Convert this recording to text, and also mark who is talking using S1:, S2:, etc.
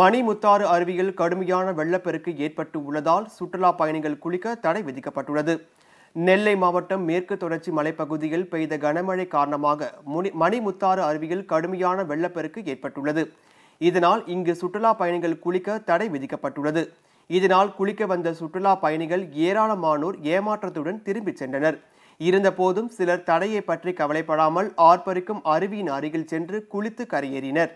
S1: மணிமுத்தாறு அருவியில் கடுமையான வெள்ளப்பெருக்கு ஏற்பட்டு உள்ளதால் சுற்றுலா பயணிகள் குளிக்க தடை விதிக்கப்பட்டுள்ளது நெல்லை மாவட்டம் மேற்கு தொடர்ச்சி மலைப்பகுதியில் பெய்த கனமழை காரணமாக முனி மணிமுத்தாறு அருவியில் கடுமையான வெள்ளப்பெருக்கு ஏற்பட்டுள்ளது இதனால் இங்கு சுற்றுலா பயணிகள் குளிக்க தடை விதிக்கப்பட்டுள்ளது இதனால் குளிக்க வந்த சுற்றுலா பயணிகள் ஏராளமானோர் ஏமாற்றத்துடன் திரும்பிச் சென்றனர் இருந்தபோதும் சிலர் தடையை பற்றி கவலைப்படாமல் ஆர்ப்பரிக்கும் அருவியின் அருகில் சென்று குளித்து கரையேறினர்